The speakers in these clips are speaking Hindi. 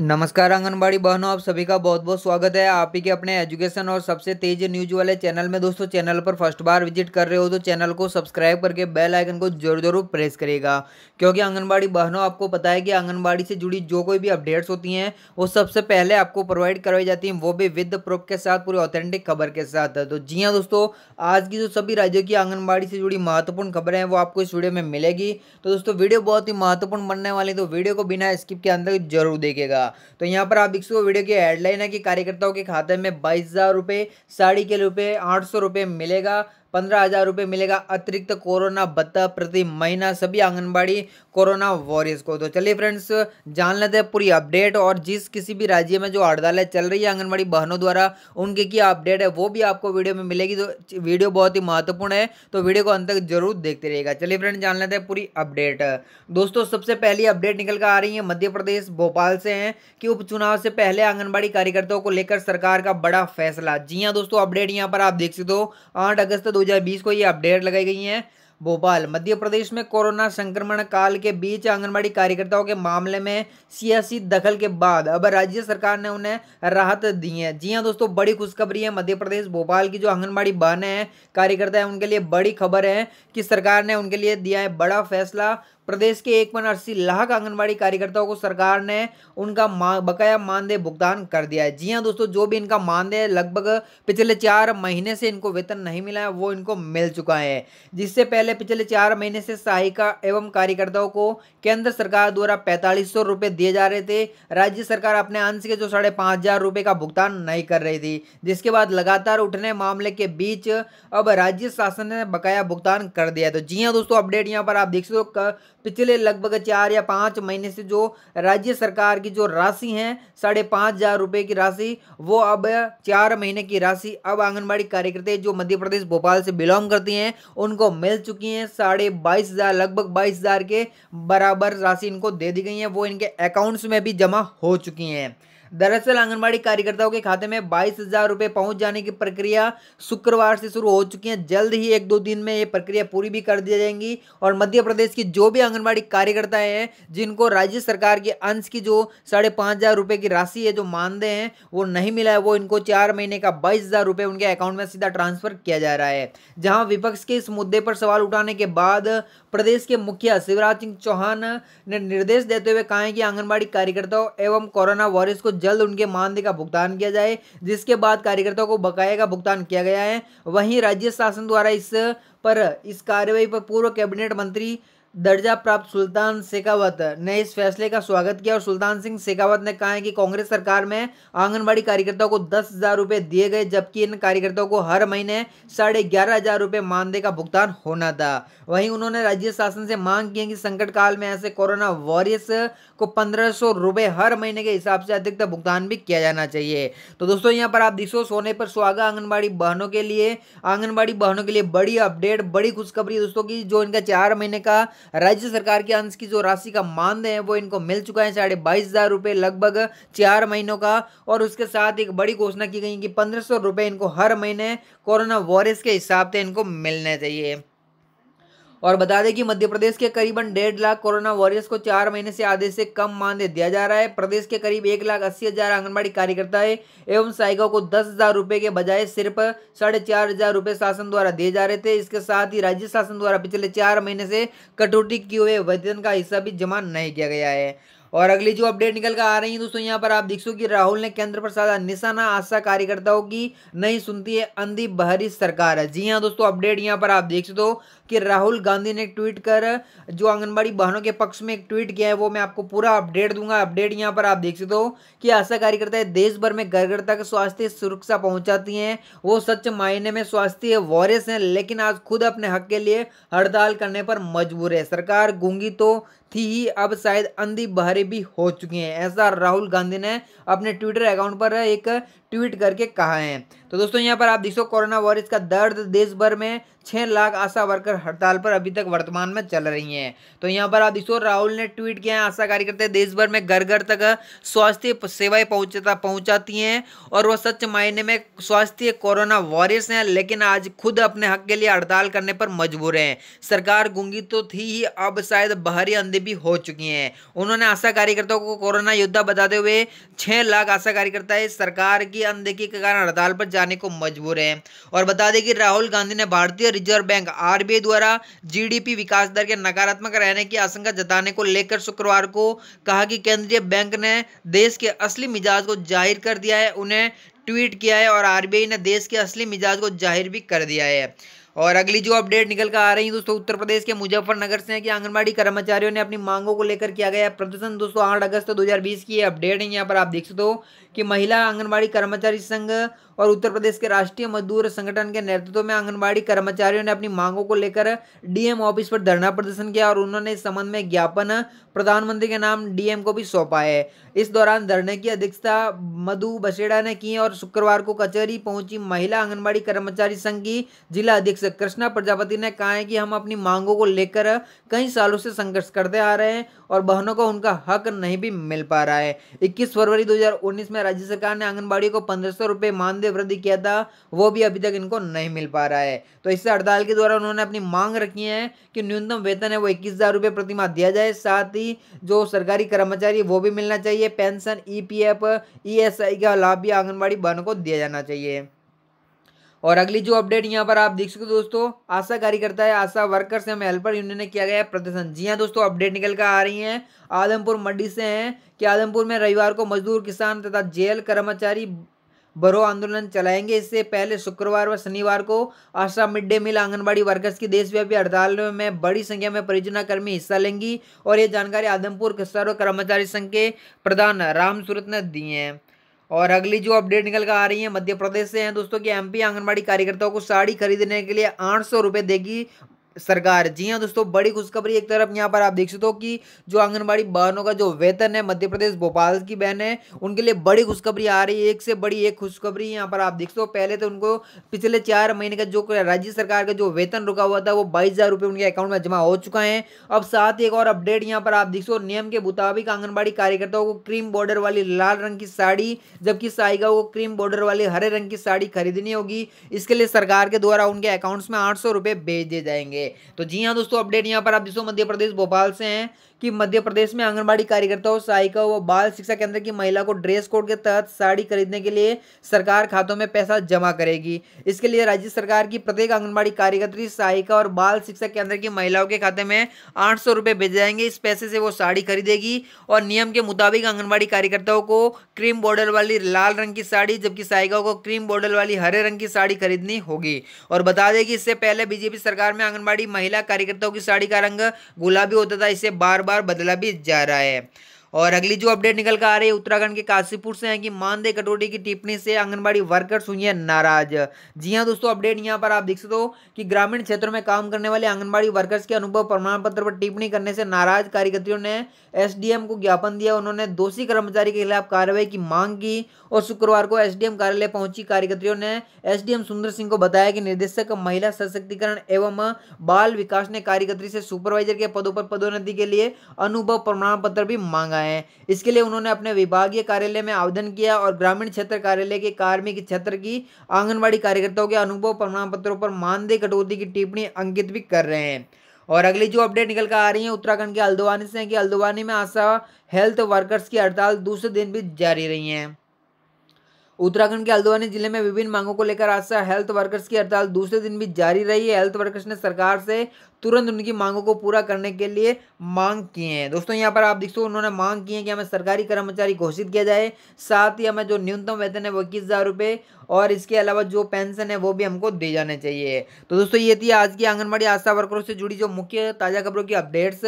नमस्कार आंगनबाड़ी बहनों आप सभी का बहुत बहुत स्वागत है आप ही के अपने एजुकेशन और सबसे तेज न्यूज वाले चैनल में दोस्तों चैनल पर फर्स्ट बार विजिट कर रहे हो तो चैनल को सब्सक्राइब करके बेल आइकन को जरूर जरूर प्रेस करेगा क्योंकि आंगनबाड़ी बहनों आपको पता है कि आंगनबाड़ी से जुड़ी जो कोई भी अपडेट्स होती हैं वो सबसे पहले आपको प्रोवाइड करवाई जाती हैं वो भी विद प्रूफ के साथ पूरी ऑथेंटिक खबर के साथ तो जी हाँ दोस्तों आज की जो सभी राज्यों की आंगनबाड़ी से जुड़ी महत्वपूर्ण खबरें हैं वो आपको इस वीडियो में मिलेगी तो दोस्तों वीडियो बहुत ही महत्वपूर्ण बनने वाली तो वीडियो को बिना स्किप के अंदर जरूर देखेगा जाएगा तो यहाँ पर आप देख सकते वीडियो की हेडलाइन है कि कार्यकर्ताओं के खाते में बाईस हज़ार रुपये साड़ी के रुपये आठ सौ रुपये मिलेगा पंद्रह हज़ार रुपये मिलेगा अतिरिक्त कोरोना भत्ता प्रति महीना सभी आंगनबाड़ी कोरोना वॉरियर्स को तो चलिए फ्रेंड्स जान लेते हैं पूरी अपडेट और जिस किसी भी राज्य में जो हड़तालें चल रही है आंगनबाड़ी बहनों द्वारा उनकी क्या अपडेट है वो भी आपको वीडियो में मिलेगी तो वीडियो बहुत ही महत्वपूर्ण है तो वीडियो को अंत तक जरूर देखते रहेगा चलिए फ्रेंड जान लेते हैं पूरी अपडेट दोस्तों सबसे पहली अपडेट निकल कर आ रही है मध्य प्रदेश भोपाल से है कि उपचुनाव से पहले आंगनबाड़ी कार्यकर्ताओं को लेकर सरकार का बड़ा फैसला जी हाँ दोस्तों अपडेट यहाँ पर आप देख सकते हो आठ अगस्त दो 2020 को ये अपडेट लगाई गई हैं भोपाल मध्य प्रदेश में कोरोना संक्रमण काल के बीच आंगनबाड़ी कार्यकर्ताओं के मामले में सियासी दखल के बाद अब राज्य सरकार ने उन्हें राहत दी है जी हाँ दोस्तों बड़ी खुशखबरी है मध्य प्रदेश भोपाल की जो आंगनबाड़ी बहन है कार्यकर्ता है उनके लिए बड़ी खबर है कि सरकार ने उनके लिए दिया है बड़ा फैसला प्रदेश के एक पॉइंट अस्सी लाख आंगनबाड़ी कार्यकर्ताओं को सरकार ने उनका मा, बकाया मानदेय भुगतान कर दिया है जी हाँ दोस्तों जो भी इनका मानदेय लगभग पिछले चार महीने से इनको वेतन नहीं मिला है वो इनको मिल चुका है जिससे पहले पिछले चार महीने से सहायिका एवं कार्यकर्ताओं को केंद्र सरकार द्वारा पैंतालीस सौ दिए जा रहे थे राज्य सरकार अपने अंश के जो साढ़े पाँच हजार का भुगतान नहीं कर रही थी जिसके बाद लगातार उठने मामले के बीच अब राज्य शासन ने बकाया भुगतान कर दिया तो जी हाँ दोस्तों अपडेट यहाँ पर आप देख सकते हो पिछले लगभग चार या पाँच महीने से जो राज्य सरकार की जो राशि है साढ़े पाँच हज़ार रुपये की राशि वो अब चार महीने की राशि अब आंगनबाड़ी कार्यकर्ता जो मध्य प्रदेश भोपाल से बिलोंग करती हैं उनको मिल चुकी हैं साढ़े बाईस हज़ार लगभग बाईस हज़ार के बराबर राशि इनको दे दी गई है वो इनके अकाउंट्स में भी जमा हो चुकी हैं दरअसल आंगनबाड़ी कार्यकर्ताओं के खाते में बाईस हजार रुपए पहुंच जाने की प्रक्रिया शुक्रवार से शुरू हो चुकी है जल्द ही एक दो दिन में ये प्रक्रिया पूरी भी कर दी जाएंगी और मध्य प्रदेश की जो भी आंगनबाड़ी कार्यकर्ता है जिनको राज्य सरकार के अंश की जो साढ़े पांच हज़ार रुपए की राशि है जो मानदेय है वो नहीं मिला है वो इनको चार महीने का बाईस हज़ार रुपए उनके अकाउंट में सीधा ट्रांसफर किया जा रहा है जहाँ विपक्ष के इस मुद्दे पर सवाल उठाने के बाद प्रदेश के मुखिया शिवराज सिंह चौहान ने निर्देश देते हुए कहा है कि आंगनबाड़ी कार्यकर्ताओं एवं कोरोना वॉरियर्स को जल्द उनके मानदेय का भुगतान किया जाए जिसके बाद कार्यकर्ताओं को बकाया का भुगतान किया गया है वहीं राज्य शासन द्वारा इस पर इस कार्रवाई पर पूर्व कैबिनेट मंत्री दर्जा प्राप्त सुल्तान शेखावत ने इस फैसले का स्वागत किया और सुल्तान सिंह शेखावत ने कहा है कि कांग्रेस सरकार में आंगनबाड़ी कार्यकर्ताओं को दस हज़ार रुपये दिए गए जबकि इन कार्यकर्ताओं को हर महीने साढ़े ग्यारह हज़ार रुपये मानदेय का भुगतान होना था वहीं उन्होंने राज्य शासन से मांग की है कि संकट काल में ऐसे कोरोना वॉरियर्स को पंद्रह सौ रुपये हर महीने के हिसाब से अधिकतर भुगतान भी किया जाना चाहिए तो दोस्तों यहाँ पर आप दिशो सोने पर स्वागत आंगनबाड़ी बहनों के लिए आंगनबाड़ी बहनों के लिए बड़ी अपडेट बड़ी खुशखबरी दोस्तों की जो इनका चार महीने का राज्य सरकार के अंश की जो राशि का मानदेय है वो इनको मिल चुका है साढ़े बाईस हजार रुपए लगभग चार महीनों का और उसके साथ एक बड़ी घोषणा की गई कि पंद्रह सौ रुपए इनको हर महीने कोरोना वॉरियर्स के हिसाब से इनको मिलने चाहिए और बता दें कि मध्य प्रदेश के करीबन डेढ़ लाख कोरोना वॉरियर्स को चार महीने से आधे से कम मानदेय दिया जा रहा है प्रदेश के करीब एक लाख अस्सी हजार आंगनबाड़ी कार्यकर्ता है एवं सहायकों को दस हजार रुपये के बजाय सिर्फ साढ़े चार हजार रुपये शासन द्वारा दिए जा रहे थे इसके साथ ही राज्य शासन द्वारा पिछले चार महीने से कटौती किए हुए वेतन का हिस्सा भी जमा नहीं किया गया है और अगली जो अपडेट निकल कर आ रही है दोस्तों यहाँ पर आप देख सो कि राहुल ने केंद्र पर साधा निशाना आशा कार्यकर्ताओं की नहीं सुनती है अंधी बहरी सरकार है जी हाँ दोस्तों अपडेट यहाँ पर आप देख सकते हो कि राहुल गांधी ने ट्वीट कर जो आंगनबाड़ी बहनों के पक्ष में एक ट्वीट किया है वो मैं आपको पूरा अपडेट दूंगा अपडेट यहाँ पर आप देख सकते हो कि आशा कार्यकर्ता देश भर में घर घर तक स्वास्थ्य सुरक्षा पहुंचाती हैं वो सच मायने में स्वास्थ्य वॉरियर्स हैं लेकिन आज खुद अपने हक के लिए हड़ताल करने पर मजबूर है सरकार गूंगी तो थी ही अब शायद अंधी बहरे भी हो चुकी हैं ऐसा राहुल गांधी ने अपने ट्विटर अकाउंट पर एक ट्वीट करके कहा है तो दोस्तों यहाँ पर आप देख कोरोना वायरस का दर्द देश भर में छः लाख आशा वर्कर हड़ताल पर अभी तक वर्तमान में चल रही हैं तो यहाँ पर आप देखो राहुल ने ट्वीट किया है आशा कार्यकर्ता देश भर में घर घर तक स्वास्थ्य सेवाएं पहुँचता पहुँचाती हैं और वह सच मायने में स्वास्थ्य कोरोना वॉरियर्स हैं लेकिन आज खुद अपने हक के लिए हड़ताल करने पर मजबूर हैं सरकार गूंगी तो थी ही अब शायद बाहरी अंधे भी हो चुकी हैं उन्होंने आशा कार्यकर्ताओं को कोरोना योद्धा बताते हुए छः लाख आशा कार्यकर्ता सरकार की अनदेखी के कारण हड़ताल पर जा जाने को मजबूर है और बता दें कि राहुल गांधी ने भारतीय रिजर्व बैंक आरबीआई द्वारा जीडीपी विकास दर के नकारात्मक रहने की आशंका जताने को लेकर शुक्रवार को कहा कि केंद्रीय बैंक ने देश के असली मिजाज को जाहिर कर दिया है उन्हें ट्वीट किया है और आरबीआई ने देश के असली मिजाज को जाहिर भी कर दिया है और अगली जो अपडेट निकल कर आ रही है दोस्तों उत्तर प्रदेश के मुजफ्फरनगर से है कि आंगनबाड़ी कर्मचारियों ने अपनी मांगों को लेकर किया गया प्रदर्शन दोस्तों आठ अगस्त दो की अपडेट है यहाँ पर आप देख सकते हो कि महिला आंगनबाड़ी कर्मचारी संघ और उत्तर प्रदेश के राष्ट्रीय मजदूर संगठन के नेतृत्व में आंगनबाड़ी कर्मचारियों ने अपनी मांगों को लेकर डीएम ऑफिस पर धरना प्रदर्शन किया और उन्होंने इस संबंध में ज्ञापन प्रधानमंत्री के नाम डीएम को भी सौंपा है इस दौरान धरने की अध्यक्षता मधु बसेड़ा ने की और शुक्रवार को कचहरी पहुंची महिला आंगनबाड़ी कर्मचारी संघ की जिला अध्यक्ष कृष्णा प्रजापति ने कहा है कि हम अपनी मांगों को लेकर कई सालों से संघर्ष करते आ रहे हैं और बहनों को उनका हक नहीं भी मिल पा रहा है 21 फरवरी 2019 में राज्य सरकार ने आंगनबाड़ी को पंद्रह सौ रुपये मानदेय वृद्धि किया था वो भी अभी तक इनको नहीं मिल पा रहा है तो इससे हड़ताल के द्वारा उन्होंने अपनी मांग रखी है कि न्यूनतम वेतन है वो इक्कीस हज़ार रुपये प्रतिमा दिया जाए साथ ही जो सरकारी कर्मचारी वो भी मिलना चाहिए पेंशन ई पी का लाभ भी आंगनबाड़ी बहनों को दिया जाना चाहिए और अगली जो अपडेट यहाँ पर आप देख सकते हो दोस्तों आशा कार्यकर्ता है आशा वर्कर्स एवं हेल्पर यूनियन ने किया गया है प्रदर्शन जी हाँ दोस्तों अपडेट निकल कर आ रही है आदमपुर मंडी से हैं कि आदमपुर में रविवार को मजदूर किसान तथा जेल कर्मचारी बरो आंदोलन चलाएंगे इससे पहले शुक्रवार व शनिवार को ASHA mid day meal anganwadi workers की देशव्यापी हड़ताल में बड़ी संख्या में परियोजना कर्मी हिस्सा लेंगी और ये जानकारी आदमपुर सर्व कर्मचारी संघ के प्रधान राम सूरत ने दी है और अगली जो अपडेट निकल कर आ रही है मध्य प्रदेश से हैं दोस्तों कि एमपी आंगनबाड़ी कार्यकर्ताओं को साड़ी खरीदने के लिए आठ सौ रुपये देगी सरकार जी हाँ दोस्तों बड़ी खुशखबरी एक तरफ यहाँ पर आप देख सकते हो कि जो आंगनबाड़ी बहनों का जो वेतन है मध्य प्रदेश भोपाल की बहन है उनके लिए बड़ी खुशखबरी आ रही है एक से बड़ी एक खुशखबरी यहाँ पर आप देख सकते हो पहले तो उनको पिछले चार महीने का जो राज्य सरकार का जो वेतन रुका हुआ था वो बाईस हज़ार उनके अकाउंट में जमा हो चुका है अब साथ ही एक और अपडेट यहाँ पर आप देख सो नियम के मुताबिक आंगनबाड़ी कार्यकर्ताओं को क्रीम बॉर्डर वाली लाल रंग की साड़ी जबकि साइगाओं को क्रीम बॉर्डर वाली हरे रंग की साड़ी खरीदनी होगी इसके लिए सरकार के द्वारा उनके अकाउंट्स में आठ सौ भेज दिए जाएंगे तो जी हाँ दोस्तों अपडेट यहाँ पर आप दोस्तों मध्य प्रदेश भोपाल से हैं कि मध्य प्रदेश में आंगनबाड़ी कार्यकर्ताओं सहायिका व बाल शिक्षा केंद्र की महिला को ड्रेस कोड के तहत साड़ी खरीदने के लिए सरकार खातों में पैसा जमा करेगी इसके लिए राज्य सरकार की प्रत्येक आंगनबाड़ी कार्यकर्ता सहायिका और बाल शिक्षा केंद्र की महिलाओं के खाते में आठ सौ रुपये भेजे जाएंगे इस पैसे से वो साड़ी खरीदेगी और नियम के मुताबिक आंगनबाड़ी कार्यकर्ताओं को क्रीम बॉर्डर वाली लाल रंग की साड़ी जबकि सहायिकाओं को क्रीम बॉर्डर वाली हरे रंग की साड़ी खरीदनी होगी और बता दें कि इससे पहले बीजेपी सरकार में आंगनबाड़ी आंगनबाड़ी महिला कार्यकर्ताओं की साड़ी का रंग गुलाबी होता था इसे बार बार बदला भी जा रहा है और अगली जो अपडेट निकल कर आ रही है उत्तराखंड के काशीपुर से है कि मानदेय कटौती की टिप्पणी से आंगनबाड़ी वर्कर्स हुई है नाराज जी हाँ दोस्तों अपडेट यहाँ पर आप देख सकते हो कि ग्रामीण क्षेत्रों में काम करने वाले आंगनबाड़ी वर्कर्स के अनुभव प्रमाण पत्र पर टिप्पणी करने से नाराज कार्यकर्तियों ने एस को ज्ञापन दिया उन्होंने दोषी कर्मचारी के खिलाफ कार्रवाई की मांग की और शुक्रवार को एसडीएम कार्यालय पहुंची कार्यकर्तियों ने एस सुंदर सिंह को बताया कि निर्देशक महिला सशक्तिकरण एवं बाल विकास ने कार्यकर्ता से सुपरवाइजर के पदों पर पदोन्नति के लिए अनुभव प्रमाण पत्र भी मांगा है इसके लिए उन्होंने अपने विभागीय कार्यालय में आवेदन किया और ग्रामीण क्षेत्र कार्यालय के कार्मिक क्षेत्र की आंगनबाड़ी कार्यकर्ताओं के अनुभव प्रमाण पत्रों पर मानदेय कटौती की टिप्पणी अंकित भी कर रहे हैं और अगली जो अपडेट निकल कर आ रही है उत्तराखंड के हल्द्वानी से कि हल्द्वानी में आशा हेल्थ वर्कर्स की हड़ताल दूसरे दिन भी जारी रही है उत्तराखंड के हल्द्वानी जिले में विभिन्न मांगों को लेकर आज से हेल्थ वर्कर्स की हड़ताल दूसरे दिन भी जारी रही है हेल्थ वर्कर्स ने सरकार से तुरंत उनकी मांगों को पूरा करने के लिए मांग किए हैं दोस्तों यहाँ पर आप देख सकते उन्होंने मांग की है कि हमें सरकारी कर्मचारी घोषित किया जाए साथ ही हमें जो न्यूनतम वेतन है वो इक्कीस हज़ार और इसके अलावा जो पेंशन है वो भी हमको दे जाने चाहिए तो दोस्तों ये थी आज की आंगनबाड़ी आशा वर्करों से जुड़ी जो मुख्य ताज़ा खबरों की अपडेट्स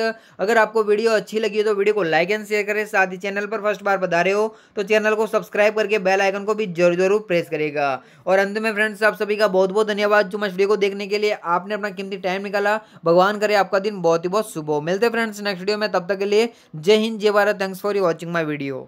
अगर आपको वीडियो अच्छी लगी है तो वीडियो को लाइक एंड शेयर करें साथ ही चैनल पर फर्स्ट बार बता रहे हो तो चैनल को सब्सक्राइब करके बेल आइकन को भी जरूर जरूर प्रेस करेगा और अंत में फ्रेंड्स आप सभी का बहुत बहुत धन्यवाद जो मैं वीडियो को देखने के लिए आपने अपना कीमती टाइम निकाला भगवान करे आपका दिन बहुत ही बहुत शुभ हो मिलते फ्रेंड्स नेक्स्ट वीडियो में तब तक के लिए जय हिंद जय Bharat thanks for you watching my video